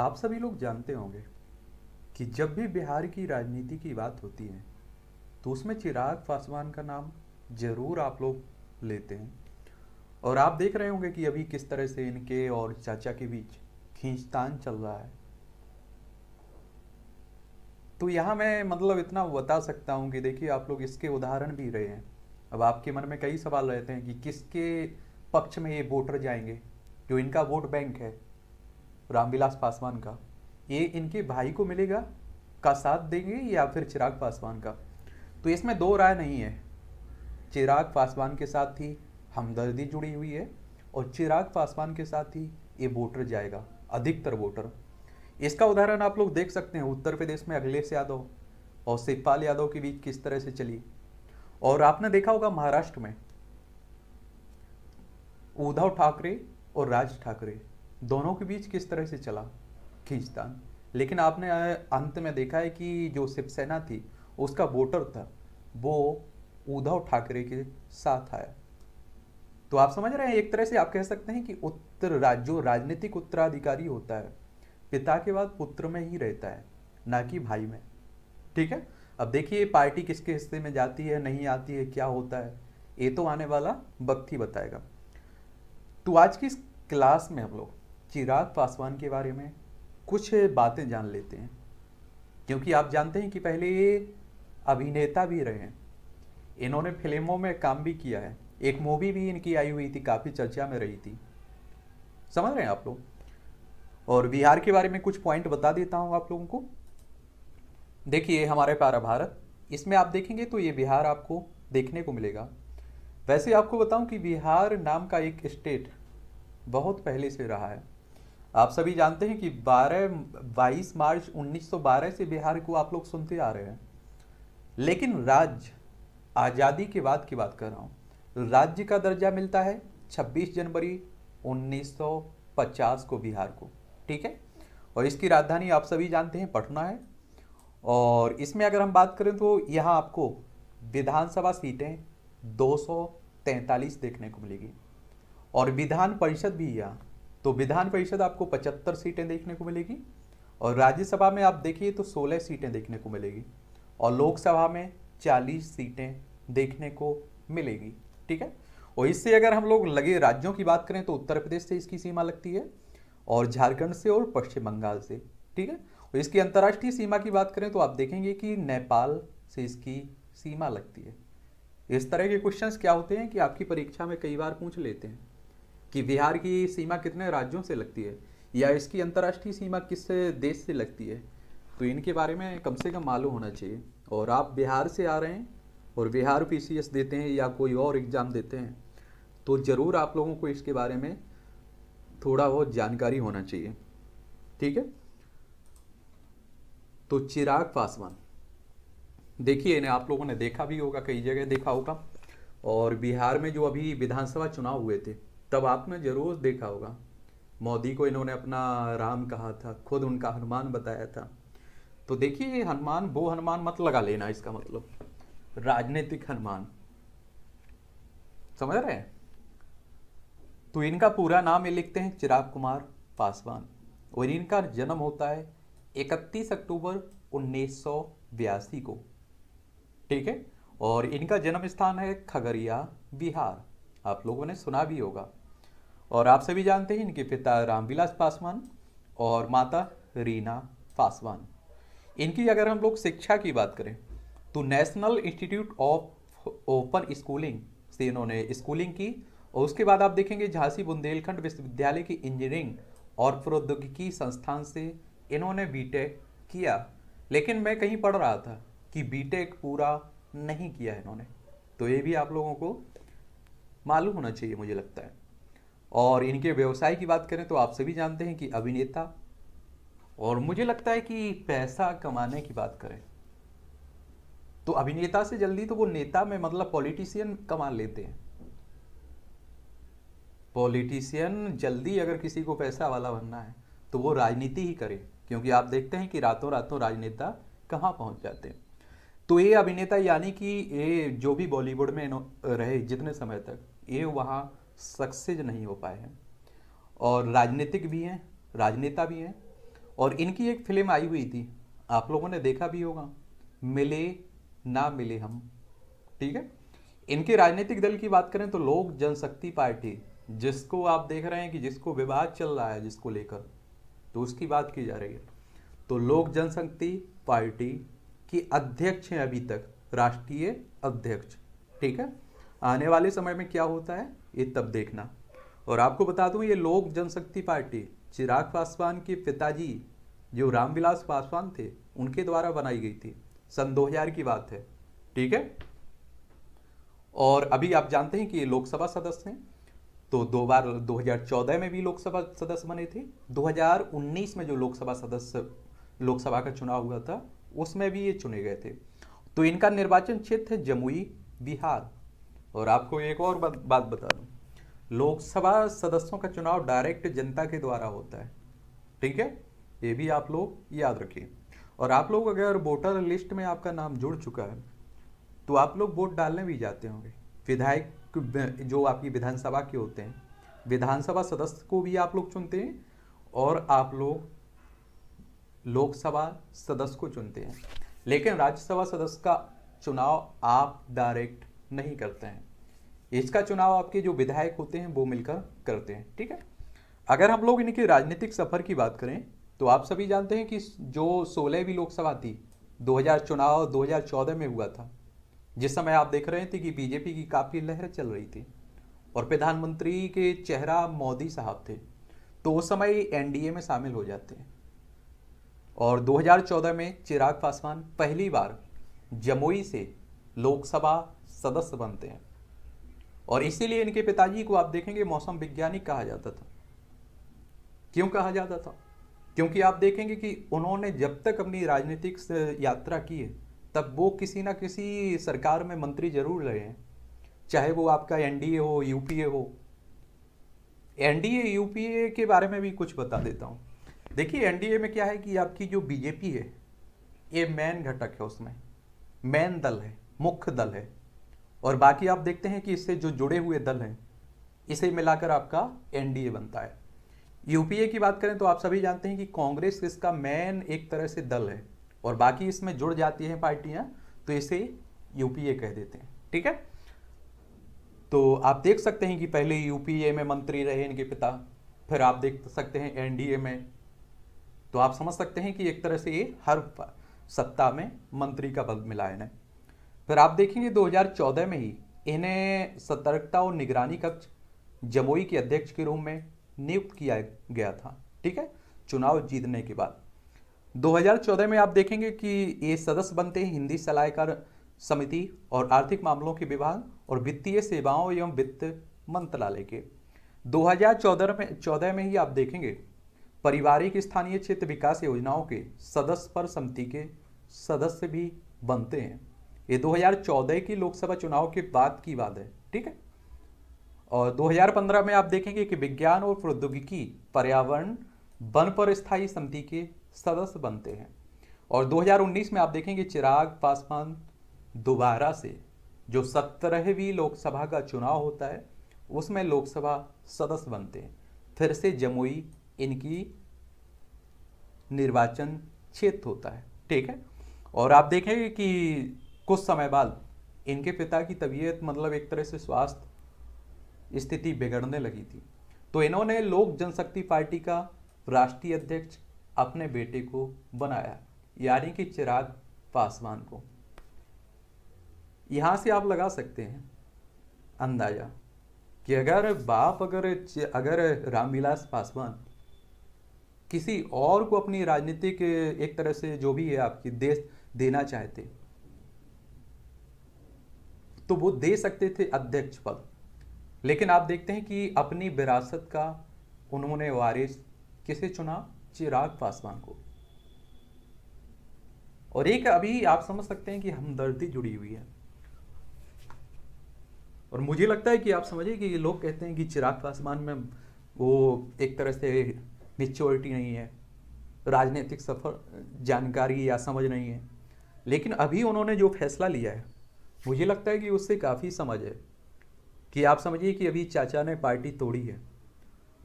आप सभी लोग जानते होंगे कि जब भी बिहार की राजनीति की बात होती है तो उसमें चिराग पासवान का नाम जरूर आप लोग लेते हैं और आप देख रहे होंगे कि अभी किस तरह से इनके और चाचा के बीच खींचतान चल रहा है तो यहाँ मैं मतलब इतना बता सकता हूँ कि देखिए आप लोग इसके उदाहरण भी रहे हैं अब आपके मन में कई सवाल रहते हैं कि किसके पक्ष में ये वोटर जाएंगे जो इनका वोट बैंक है रामविलास पासवान का ये इनके भाई को मिलेगा का साथ देंगे या फिर चिराग पासवान का तो इसमें दो राय नहीं है चिराग पासवान के साथ ही हमदर्दी जुड़ी हुई है और चिराग पासवान के साथ ही ये वोटर जाएगा अधिकतर वोटर इसका उदाहरण आप लोग देख सकते हैं उत्तर प्रदेश में अखिलेश यादव और शिवपाल यादव के बीच किस तरह से चली और आपने देखा होगा महाराष्ट्र में उद्धव ठाकरे और राज ठाकरे दोनों के बीच किस तरह से चला खींचतान लेकिन आपने अंत में देखा है कि जो शिवसेना थी उसका वोटर था वो उद्धव ठाकरे के साथ आया तो आप समझ रहे हैं एक तरह से आप कह सकते हैं कि उत्तर राज्य राजनीतिक उत्तराधिकारी होता है पिता के बाद पुत्र में ही रहता है ना कि भाई में ठीक है अब देखिए पार्टी किसके हिस्से में जाती है नहीं आती है क्या होता है ये तो आने वाला वक्त ही बताएगा तो आज की इस क्लास में हम लोग चिराग पासवान के बारे में कुछ बातें जान लेते हैं क्योंकि आप जानते हैं कि पहले ये अभिनेता भी रहे हैं इन्होंने फिल्मों में काम भी किया है एक मूवी भी इनकी आई हुई थी काफ़ी चर्चा में रही थी समझ रहे हैं आप लोग और बिहार के बारे में कुछ पॉइंट बता देता हूँ आप लोगों को देखिए हमारे प्यारा भारत इसमें आप देखेंगे तो ये बिहार आपको देखने को मिलेगा वैसे आपको बताऊं कि बिहार नाम का एक स्टेट बहुत पहले से रहा है आप सभी जानते हैं कि 12 22 मार्च 1912 से बिहार को आप लोग सुनते आ रहे हैं लेकिन राज्य आज़ादी के बाद की बात कर रहा हूँ राज्य का दर्जा मिलता है 26 जनवरी 1950 को बिहार को ठीक है और इसकी राजधानी आप सभी जानते हैं पटना है और इसमें अगर हम बात करें तो यहाँ आपको विधानसभा सीटें दो देखने को मिलेगी और विधान परिषद भी यहाँ तो विधान परिषद आपको पचहत्तर सीटें देखने को मिलेगी और राज्यसभा में आप देखिए तो सोलह सीटें देखने को मिलेगी और लोकसभा में चालीस सीटें देखने को मिलेगी ठीक है और इससे अगर हम लोग लगे राज्यों की बात करें तो उत्तर प्रदेश से इसकी सीमा लगती है और झारखंड से और पश्चिम बंगाल से ठीक है और इसकी अंतर्राष्ट्रीय सीमा की बात करें तो आप देखेंगे कि नेपाल से इसकी सीमा लगती है इस तरह के क्वेश्चंस क्या होते हैं कि आपकी परीक्षा में कई बार पूछ लेते हैं कि बिहार की सीमा कितने राज्यों से लगती है या इसकी अंतर्राष्ट्रीय सीमा किस देश से लगती है तो इनके बारे में कम से कम मालूम होना चाहिए और आप बिहार से आ रहे हैं और बिहार पी देते हैं या कोई और एग्ज़ाम देते हैं तो ज़रूर आप लोगों को इसके बारे में थोड़ा बहुत जानकारी होना चाहिए ठीक है तो चिराग पासवान देखिए इन्हें आप लोगों ने देखा भी होगा कई जगह देखा होगा और बिहार में जो अभी विधानसभा चुनाव हुए थे तब आपने जरूर देखा होगा मोदी को इन्होंने अपना राम कहा था खुद उनका हनुमान बताया था तो देखिए हनुमान वो हनुमान मत लगा लेना इसका मतलब राजनीतिक हनुमान समझ रहे हैं तो इनका पूरा नाम ये लिखते हैं चिराग कुमार पासवान और इनका जन्म होता है 31 अक्टूबर उन्नीस को ठीक है और इनका जन्म स्थान है खगड़िया बिहार आप लोगों ने सुना भी होगा और आप सभी जानते हैं इनके पिता रामविलास पासवान और माता रीना पासवान इनकी अगर हम लोग शिक्षा की बात करें तो national institute of open schooling से इन्होंने स्कूलिंग की और उसके बाद आप देखेंगे झांसी बुंदेलखंड विश्वविद्यालय की इंजीनियरिंग और प्रौद्योगिकी संस्थान से इन्होंने बीटेक किया लेकिन मैं कहीं पढ़ रहा था कि बीटेक पूरा नहीं किया इन्होंने तो ये भी आप लोगों को मालूम होना चाहिए मुझे लगता है और इनके व्यवसाय की बात करें तो आप सभी जानते हैं कि अभिनेता और मुझे लगता है कि पैसा कमाने की बात करें तो अभिनेता से जल्दी तो वो नेता में मतलब पॉलिटिशियन कमा लेते हैं पॉलिटिशियन जल्दी अगर किसी को पैसा वाला बनना है तो वो राजनीति ही करे क्योंकि आप देखते हैं कि रातों रातों राजनेता कहाँ पहुंच जाते हैं तो ये अभिनेता यानी कि ये जो भी बॉलीवुड में रहे जितने समय तक ये वहाँ सक्सेज नहीं हो पाए हैं और राजनीतिक भी हैं राजनेता भी हैं और इनकी एक फिल्म आई हुई थी आप लोगों ने देखा भी होगा मिले ना मिले हम ठीक है इनके राजनीतिक दल की बात करें तो लोक जनशक्ति पार्टी जिसको आप देख रहे हैं कि जिसको विवाद चल रहा है जिसको लेकर तो उसकी बात की जा रही है तो लोक जनशक्ति पार्टी की अध्यक्ष हैं अभी तक राष्ट्रीय अध्यक्ष ठीक है आने वाले समय में क्या होता है ये तब देखना और आपको बता दूं ये लोक जनशक्ति पार्टी चिराग पासवान के पिताजी जो रामविलास पासवान थे उनके द्वारा बनाई गई थी सन 2000 की बात है ठीक है और अभी आप जानते हैं कि ये लोकसभा सदस्य हैं तो दो बार 2014 में भी लोकसभा सदस्य बने थे 2019 में जो लोकसभा सदस्य लोकसभा का चुनाव हुआ था उसमें भी ये चुने गए थे तो इनका निर्वाचन क्षेत्र है जमुई बिहार और आपको एक और बात, बात बता दूं लोकसभा सदस्यों का चुनाव डायरेक्ट जनता के द्वारा होता है ठीक है ये भी आप लोग याद रखिए और आप लोग अगर वोटर लिस्ट में आपका नाम जुड़ चुका है तो आप लोग वोट डालने भी जाते होंगे विधायक जो आपकी विधानसभा के होते हैं विधानसभा सदस्य को भी आप लोग चुनते हैं और आप लोग लोकसभा सदस्य को चुनते हैं लेकिन राज्यसभा सदस्य का चुनाव आप डायरेक्ट नहीं करते हैं इसका चुनाव आपके जो विधायक होते हैं वो मिलकर करते हैं ठीक है अगर हम लोग इनके राजनीतिक सफ़र की बात करें तो आप सभी जानते हैं कि जो सोलहवीं लोकसभा थी 2000 चुनाव 2014 में हुआ था जिस समय आप देख रहे थे कि बीजेपी की काफ़ी लहर चल रही थी और प्रधानमंत्री के चेहरा मोदी साहब थे तो उस समय एनडीए में शामिल हो जाते हैं और 2014 में चिराग पासवान पहली बार जमुई से लोकसभा सदस्य बनते हैं और इसीलिए इनके पिताजी को आप देखेंगे मौसम विज्ञानी कहा जाता था क्यों कहा जाता था क्योंकि आप देखेंगे कि उन्होंने जब तक अपनी राजनीतिक यात्रा की है तब वो किसी ना किसी सरकार में मंत्री जरूर रहे हैं चाहे वो आपका एनडीए हो यूपीए हो एनडीए यूपीए के बारे में भी कुछ बता देता हूँ देखिए एनडीए में क्या है कि आपकी जो बीजेपी है ये मेन घटक है उसमें मेन दल है मुख्य दल है और बाकी आप देखते हैं कि इससे जो जुड़े हुए दल हैं इसे मिलाकर आपका एनडीए बनता है यूपीए की बात करें तो आप सभी जानते हैं कि कांग्रेस इसका मेन एक तरह से दल है और बाकी इसमें जुड़ जाती हैं पार्टियां तो इसे यूपीए कह देते हैं ठीक है तो आप देख सकते हैं कि पहले यूपीए में मंत्री रहे इनके पिता फिर आप देख सकते हैं एनडीए में तो आप समझ सकते हैं कि एक तरह से ये हर सत्ता में मंत्री का पद मिला है फिर आप देखेंगे 2014 में ही इन्हें सतर्कता और निगरानी कक्ष जमोई के अध्यक्ष के रूप में नियुक्त किया गया था ठीक है चुनाव जीतने के बाद 2014 में आप देखेंगे कि ये सदस्य बनते हैं हिंदी सलाहकार समिति और आर्थिक मामलों के विभाग और वित्तीय सेवाओं एवं वित्त मंत्रालय के 2014 में चौदह में ही आप देखेंगे पारिवारिक स्थानीय क्षेत्र विकास योजनाओं के सदस्य पर समिति के सदस्य भी बनते हैं ये 2014 की लोकसभा चुनाव के बाद की बात है ठीक है और 2015 में आप देखेंगे कि विज्ञान और प्रौद्योगिकी पर्यावरण वन पर स्थायी समिति के सदस्य बनते हैं और 2019 में आप देखेंगे चिराग पासवान दोबारा से जो सत्रहवीं लोकसभा का चुनाव होता है उसमें लोकसभा सदस्य बनते हैं फिर से जमुई इनकी निर्वाचन क्षेत्र होता है ठीक है और आप देखेंगे कि कुछ समय बाद इनके पिता की तबीयत मतलब एक तरह से स्वास्थ्य स्थिति बिगड़ने लगी थी तो इन्होंने लोक जनशक्ति पार्टी का राष्ट्रीय अध्यक्ष अपने बेटे को बनाया यानी कि चिराग पासवान को यहाँ से आप लगा सकते हैं अंदाजा कि अगर बाप अगर अगर रामविलास पासवान किसी और को अपनी राजनीतिक एक तरह से जो भी है आपकी देश देना चाहते तो वो दे सकते थे अध्यक्ष पद लेकिन आप देखते हैं कि अपनी विरासत का उन्होंने वारिस किसे चुना चिराग पासवान को और एक अभी आप समझ सकते हैं कि हमदर्दी जुड़ी हुई है और मुझे लगता है कि आप समझिए कि ये लोग कहते हैं कि चिराग पासवान में वो एक तरह से मिच्योरिटी नहीं है राजनीतिक सफर जानकारी या समझ नहीं है लेकिन अभी उन्होंने जो फैसला लिया है मुझे लगता है कि उससे काफ़ी समझ है कि आप समझिए कि अभी चाचा ने पार्टी तोड़ी है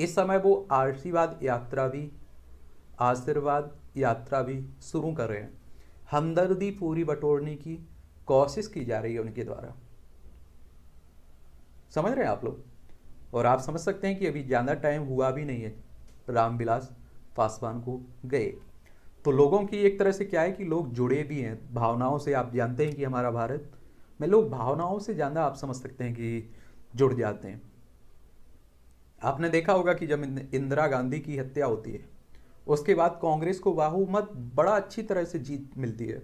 इस समय वो आशीर्वाद यात्रा भी आशीर्वाद यात्रा भी शुरू कर रहे हैं हमदर्दी पूरी बटोरने की कोशिश की जा रही है उनके द्वारा समझ रहे हैं आप लोग और आप समझ सकते हैं कि अभी ज़्यादा टाइम हुआ भी नहीं है रामविलास पासवान को गए तो लोगों की एक तरह से क्या है कि लोग जुड़े भी हैं भावनाओं से आप जानते हैं कि हमारा भारत मैं लोग भावनाओं से ज़्यादा आप समझ सकते हैं कि जुड़ जाते हैं आपने देखा होगा कि जब इंदिरा गांधी की हत्या होती है उसके बाद कांग्रेस को बाहुमत बड़ा अच्छी तरह से जीत मिलती है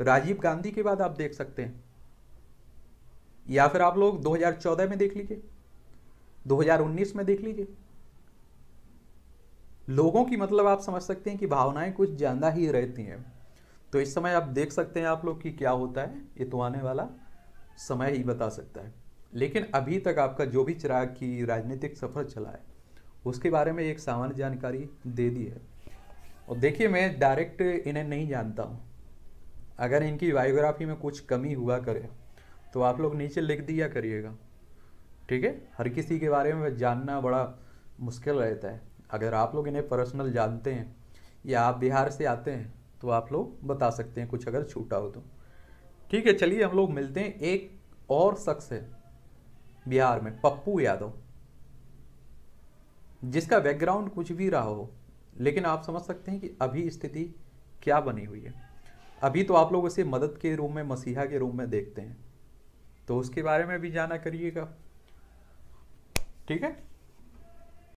राजीव गांधी के बाद आप देख सकते हैं या फिर आप लोग 2014 में देख लीजिए 2019 में देख लीजिए लोगों की मतलब आप समझ सकते हैं कि भावनाएं कुछ ज़्यादा ही रहती हैं तो इस समय आप देख सकते हैं आप लोग कि क्या होता है ये तो आने वाला समय ही बता सकता है लेकिन अभी तक आपका जो भी चिराग की राजनीतिक सफ़र चला है उसके बारे में एक सामान्य जानकारी दे दी है और देखिए मैं डायरेक्ट इन्हें नहीं जानता हूँ अगर इनकी बायोग्राफी में कुछ कमी हुआ करे तो आप लोग नीचे लिख दिया करिएगा ठीक है हर किसी के बारे में जानना बड़ा मुश्किल रहता है अगर आप लोग इन्हें पर्सनल जानते हैं या आप बिहार से आते हैं तो आप लोग बता सकते हैं कुछ अगर छूटा हो तो ठीक है चलिए हम लोग मिलते हैं एक और शख्स है बिहार में पप्पू यादव जिसका बैकग्राउंड कुछ भी रहा हो लेकिन आप समझ सकते हैं कि अभी स्थिति क्या बनी हुई है अभी तो आप लोग इसे मदद के रूप में मसीहा के रूप में देखते हैं तो उसके बारे में भी जाना करिएगा ठीक है